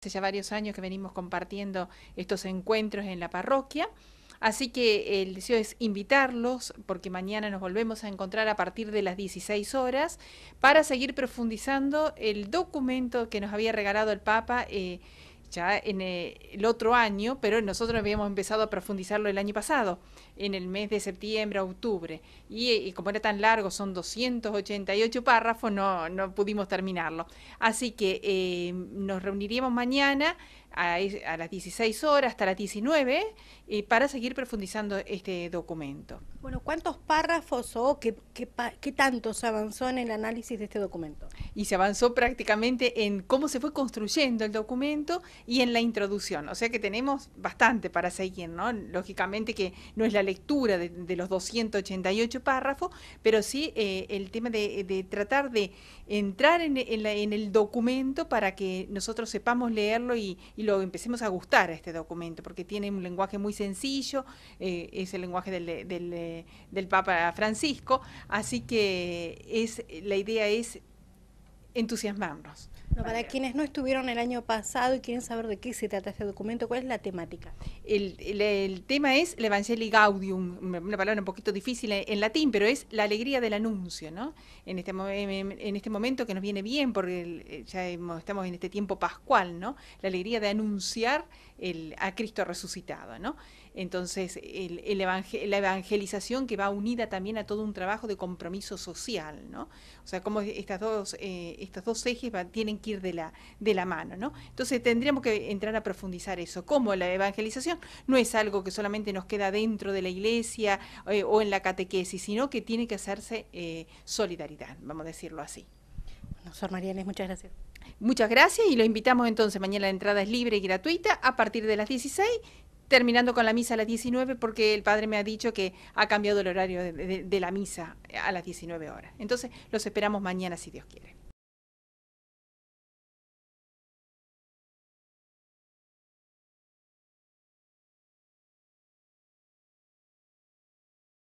Hace ya varios años que venimos compartiendo estos encuentros en la parroquia. Así que eh, el deseo es invitarlos, porque mañana nos volvemos a encontrar a partir de las 16 horas, para seguir profundizando el documento que nos había regalado el Papa. Eh, ya en eh, el otro año, pero nosotros habíamos empezado a profundizarlo el año pasado, en el mes de septiembre octubre. Eh, y, como era tan largo, son 288 párrafos, no, pudimos terminarlo. Así que eh, nos reuniríamos mañana a, las 16 horas hasta las 19 para seguir profundizando este documento. Bueno, ¿cuántos párrafos o qué, qué, tanto se avanzó en el análisis de este documento? Y se avanzó prácticamente en cómo se fue construyendo el documento y en la introducción. O sea que tenemos bastante para seguir, ¿no? Lógicamente que no es la lectura de, los 288 párrafos, pero sí eh, el tema de, tratar de entrar en, el documento para que nosotros sepamos leerlo y, lo empecemos a gustar a este documento, porque tiene un lenguaje muy sencillo, eh, es el lenguaje del del Papa Francisco, así que es, la idea es entusiasmarnos. para quienes no estuvieron el año pasado y quieren saber de qué se trata este documento, ¿cuál es la temática? El, tema es el Evangelii Gaudium, una palabra un poquito difícil en, latín, pero es la alegría del anuncio, ¿no? En este, este momento que nos viene bien, porque eh, ya estamos en este tiempo pascual, ¿no? La alegría de anunciar a Cristo resucitado, ¿no? Entonces, la evangelización que va unida también a todo un trabajo de compromiso social, ¿no? O sea, cómo estas dos... Eh, estos dos ejes tienen que ir de la, mano, ¿no? Entonces tendríamos que entrar a profundizar eso, Como la evangelización no es algo que solamente nos queda dentro de la iglesia eh, o en la catequesis, sino que tiene que hacerse eh, solidaridad, vamos a decirlo así. Bueno, Sor muchas gracias. Muchas gracias y lo invitamos entonces, mañana la entrada es libre y gratuita a partir de las 16 terminando con la misa a las 19 porque el padre me ha dicho que ha cambiado el horario de la misa a las 19 horas. Entonces los esperamos mañana si Dios quiere.